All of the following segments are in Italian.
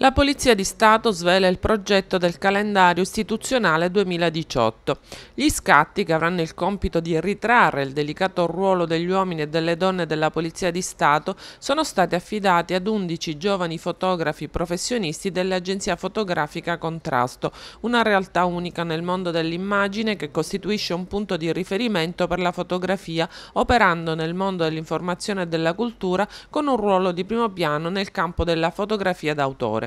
La Polizia di Stato svela il progetto del calendario istituzionale 2018. Gli scatti, che avranno il compito di ritrarre il delicato ruolo degli uomini e delle donne della Polizia di Stato, sono stati affidati ad 11 giovani fotografi professionisti dell'agenzia fotografica Contrasto, una realtà unica nel mondo dell'immagine che costituisce un punto di riferimento per la fotografia, operando nel mondo dell'informazione e della cultura con un ruolo di primo piano nel campo della fotografia d'autore.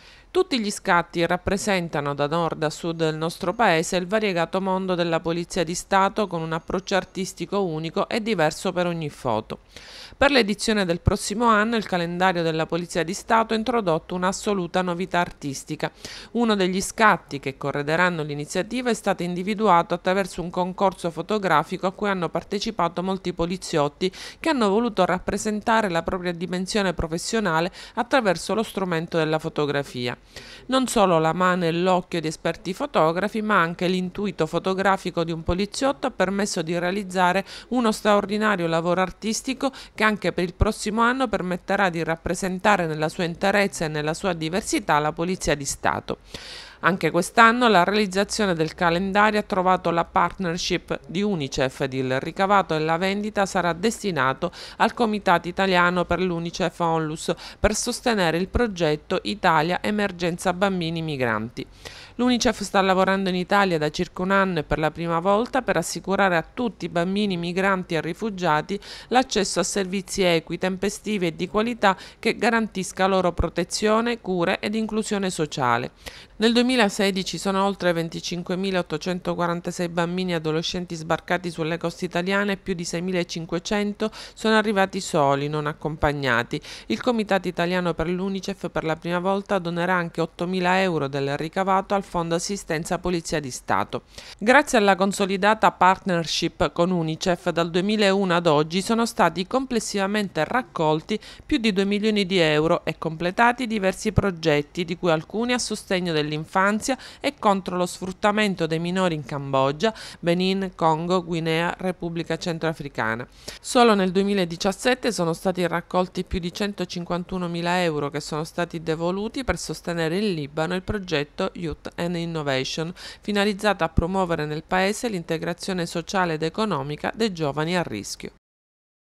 Tutti gli scatti rappresentano da nord a sud del nostro paese il variegato mondo della Polizia di Stato con un approccio artistico unico e diverso per ogni foto. Per l'edizione del prossimo anno il calendario della Polizia di Stato ha introdotto un'assoluta novità artistica. Uno degli scatti che correderanno l'iniziativa è stato individuato attraverso un concorso fotografico a cui hanno partecipato molti poliziotti che hanno voluto rappresentare la propria dimensione professionale attraverso lo strumento della fotografia. Non solo la mano e l'occhio di esperti fotografi, ma anche l'intuito fotografico di un poliziotto ha permesso di realizzare uno straordinario lavoro artistico che anche per il prossimo anno permetterà di rappresentare nella sua interezza e nella sua diversità la Polizia di Stato. Anche quest'anno la realizzazione del calendario ha trovato la partnership di Unicef ed il ricavato e la vendita sarà destinato al Comitato Italiano per l'Unicef Onlus per sostenere il progetto Italia Emergenza Bambini Migranti. L'UNICEF sta lavorando in Italia da circa un anno e per la prima volta per assicurare a tutti i bambini migranti e rifugiati l'accesso a servizi equi, tempestivi e di qualità che garantisca loro protezione, cure ed inclusione sociale. Nel 2016 sono oltre 25.846 bambini e adolescenti sbarcati sulle coste italiane e più di 6.500 sono arrivati soli, non accompagnati. Il Comitato Italiano per l'UNICEF per la prima volta donerà anche 8.000 euro del ricavato al Fondo Assistenza Polizia di Stato. Grazie alla consolidata partnership con Unicef dal 2001 ad oggi sono stati complessivamente raccolti più di 2 milioni di euro e completati diversi progetti, di cui alcuni a sostegno dell'infanzia e contro lo sfruttamento dei minori in Cambogia, Benin, Congo, Guinea, Repubblica Centroafricana. Solo nel 2017 sono stati raccolti più di 151 mila euro che sono stati devoluti per sostenere in Libano il progetto Youth and Innovation, finalizzata a promuovere nel Paese l'integrazione sociale ed economica dei giovani a rischio.